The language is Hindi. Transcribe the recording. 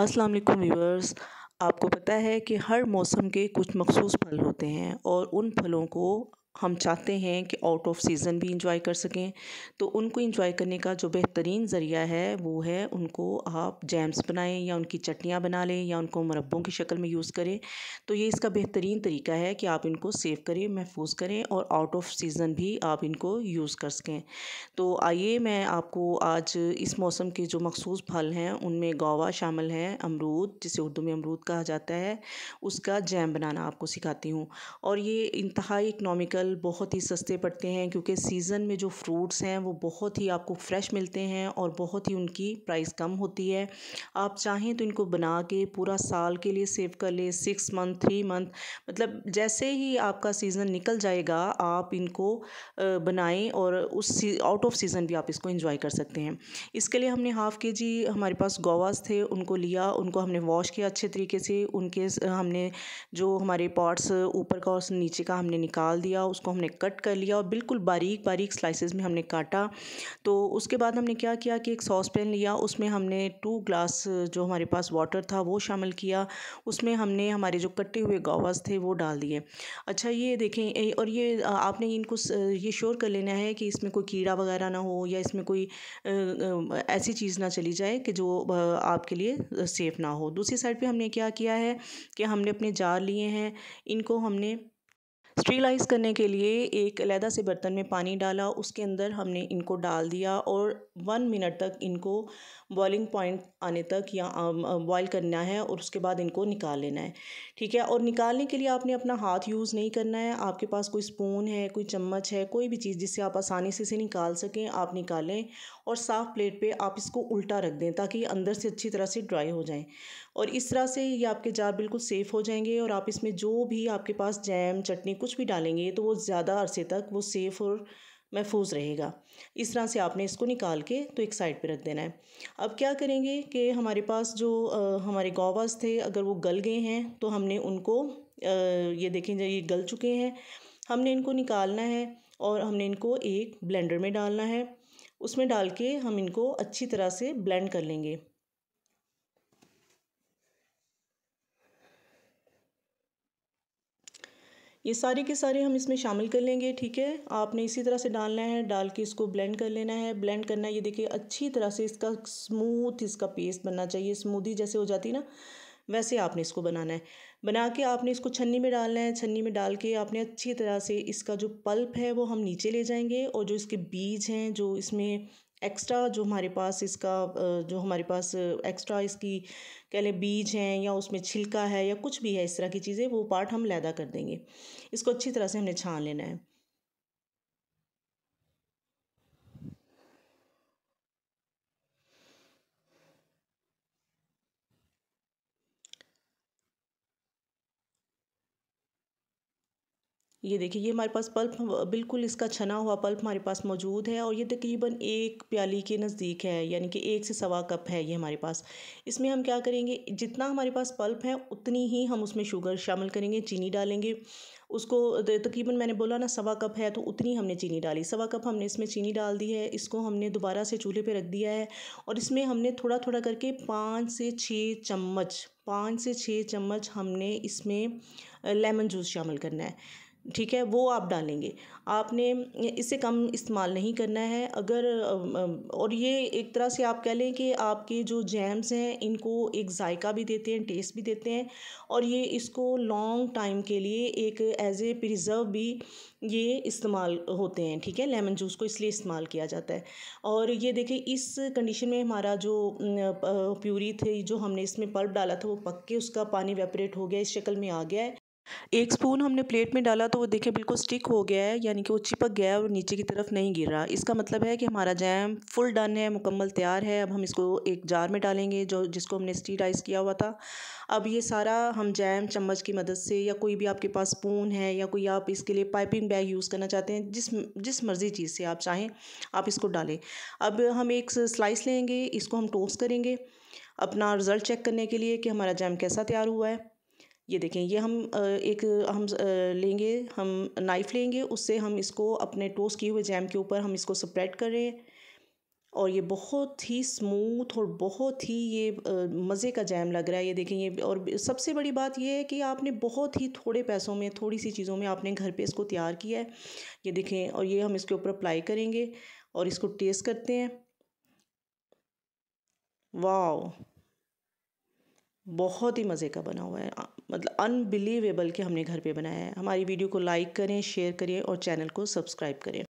अस्सलाम वालेकुम व्यूअर्स आपको पता है कि हर मौसम के कुछ मखसूस फल होते हैं और उन फलों को हम चाहते हैं कि आउट ऑफ सीज़न भी इंजॉय कर सकें तो उनको इंजॉय करने का जो बेहतरीन ज़रिया है वो है उनको आप जैम्स बनाएं या उनकी चटनियाँ बना लें या उनको मरबों की शक्ल में यूज़ करें तो ये इसका बेहतरीन तरीका है कि आप इनको सेव करें महफूज करें और आउट ऑफ सीज़न भी आप इनको यूज़ कर सकें तो आइए मैं आपको आज इस मौसम के जो मखसूस फल हैं उनमें गोवा शामिल हैं अमरूद जिसे उर्दू में अमरूद कहा जाता है उसका जैम बनाना आपको सिखाती हूँ और ये इंतहाई इकनॉमिकल फल बहुत ही सस्ते पड़ते हैं क्योंकि सीज़न में जो फ्रूट्स हैं वो बहुत ही आपको फ्रेश मिलते हैं और बहुत ही उनकी प्राइस कम होती है आप चाहें तो इनको बना के पूरा साल के लिए सेव कर लें सिक्स मंथ थ्री मंथ मतलब जैसे ही आपका सीज़न निकल जाएगा आप इनको बनाएं और उस आउट ऑफ सीज़न भी आप इसको इन्जॉय कर सकते हैं इसके लिए हमने हाफ़ के जी हमारे पास गोवास थे उनको लिया उनको हमने वॉश किया अच्छे तरीके से उनके हमने जो हमारे पार्ट्स ऊपर का और नीचे का हमने निकाल दिया उसको हमने कट कर लिया और बिल्कुल बारीक बारीक स्लाइसेस में हमने काटा तो उसके बाद हमने क्या किया कि एक सॉस पैन लिया उसमें हमने टू ग्लास जो हमारे पास वाटर था वो शामिल किया उसमें हमने हमारे जो कटे हुए गावास थे वो डाल दिए अच्छा ये देखें और ये आपने इनको ये श्योर कर लेना है कि इसमें कोई कीड़ा वगैरह ना हो या इसमें कोई ऐसी चीज़ ना चली जाए कि जो आपके लिए सेफ़ ना हो दूसरी साइड पे हमने क्या किया है कि हमने अपने जार लिए हैं इनको हमने स्टीलाइज करने के लिए एक अलहदा से बर्तन में पानी डाला उसके अंदर हमने इनको डाल दिया और वन मिनट तक इनको बॉइलिंग पॉइंट आने तक या बॉयल करना है और उसके बाद इनको निकाल लेना है ठीक है और निकालने के लिए आपने अपना हाथ यूज़ नहीं करना है आपके पास कोई स्पून है कोई चम्मच है कोई भी चीज़ जिससे आप आसानी से इसे निकाल सकें आप निकालें और साफ़ प्लेट पर आप इसको उल्टा रख दें ताकि अंदर से अच्छी तरह से ड्राई हो जाएँ और इस तरह से ये आपके जार बिल्कुल सेफ़ हो जाएंगे और आप इसमें जो भी आपके पास जैम चटनी कुछ भी डालेंगे तो वो ज़्यादा अरसे तक वो सेफ़ और महफूज रहेगा इस तरह से आपने इसको निकाल के तो एक साइड पे रख देना है अब क्या करेंगे कि हमारे पास जो आ, हमारे गोवास थे अगर वो गल गए हैं तो हमने उनको आ, ये देखें ये गल चुके हैं हमने इनको निकालना है और हमने इनको एक ब्लेंडर में डालना है उसमें डाल के हम इनको अच्छी तरह से ब्लेंड कर लेंगे ये सारे के सारे हम इसमें शामिल कर लेंगे ठीक है आपने इसी तरह से डालना है डाल के इसको ब्लेंड कर लेना है ब्लेंड करना ये देखिए अच्छी तरह से इसका स्मूथ इसका पेस्ट बनना चाहिए स्मूदी जैसे हो जाती ना वैसे आपने इसको बनाना है बना के आपने इसको छन्नी में डालना है छन्नी में डाल के आपने अच्छी तरह से इसका जो पल्प है वो हम नीचे ले जाएंगे और जो इसके बीज हैं जो इसमें एक्स्ट्रा जो हमारे पास इसका जो हमारे पास एक्स्ट्रा इसकी कह लें बीज हैं या उसमें छिलका है या कुछ भी है इस तरह की चीज़ें वो पार्ट हम लैदा कर देंगे इसको अच्छी तरह से हमने छान लेना है ये देखिए ये हमारे पास पल्प बिल्कुल इसका छना हुआ पल्प हमारे पास मौजूद है और ये तकरीबन एक प्याली के नज़दीक है यानी कि एक से सवा कप है ये हमारे पास इसमें हम क्या करेंगे जितना हमारे पास पल्प है उतनी ही हम उसमें शुगर शामिल करेंगे चीनी डालेंगे उसको तकरीबन मैंने बोला ना सवा कप है तो उतनी हमने चीनी डाली सवा कप हमने इसमें चीनी डाल दी है इसको हमने दोबारा से चूल्हे पर रख दिया है और इसमें हमने थोड़ा थोड़ा करके पाँच से छः चम्मच पाँच से छः चम्मच हमने इसमें लेमन जूस शामिल करना है ठीक है वो आप डालेंगे आपने इससे कम इस्तेमाल नहीं करना है अगर और ये एक तरह से आप कह लें कि आपके जो जैम्स हैं इनको एक जायका भी देते हैं टेस्ट भी देते हैं और ये इसको लॉन्ग टाइम के लिए एक एज ए प्रिजर्व भी ये इस्तेमाल होते हैं ठीक है लेमन जूस को इसलिए इस्तेमाल किया जाता है और ये देखें इस कंडीशन में हमारा जो प्यूरी थी जो हमने इसमें पल्प डाला था वो पक के उसका पानी वेपरेट हो गया इस शक्ल में आ गया है एक स्पून हमने प्लेट में डाला तो वो देखें बिल्कुल स्टिक हो गया है यानी कि वो चिपक गया है और नीचे की तरफ नहीं गिर रहा इसका मतलब है कि हमारा जैम फुल डन है मुकम्मल तैयार है अब हम इसको एक जार में डालेंगे जो जिसको हमने आइस किया हुआ था अब ये सारा हम जैम चम्मच की मदद से या कोई भी आपके पास स्पून है या कोई आप इसके लिए पाइपिंग बैग यूज़ करना चाहते हैं जिस जिस मर्ज़ी चीज़ से आप चाहें आप इसको डालें अब हम एक स्लाइस लेंगे इसको हम टोस्ट करेंगे अपना रिज़ल्ट चेक करने के लिए कि हमारा जैम कैसा तैयार हुआ है ये देखें ये हम एक हम लेंगे हम नाइफ़ लेंगे उससे हम इसको अपने टोस्ट किए हुए जैम के ऊपर हम इसको स्प्रेड कर रहे हैं और ये बहुत ही स्मूथ और बहुत ही ये मज़े का जैम लग रहा है ये देखें ये और सबसे बड़ी बात ये है कि आपने बहुत ही थोड़े पैसों में थोड़ी सी चीज़ों में आपने घर पे इसको तैयार किया है ये देखें और ये हम इसके ऊपर अप्लाई करेंगे और इसको टेस्ट करते हैं वाह बहुत ही मज़े का बना हुआ है मतलब अनबिलीवेबल कि हमने घर पे बनाया है हमारी वीडियो को लाइक करें शेयर करें और चैनल को सब्सक्राइब करें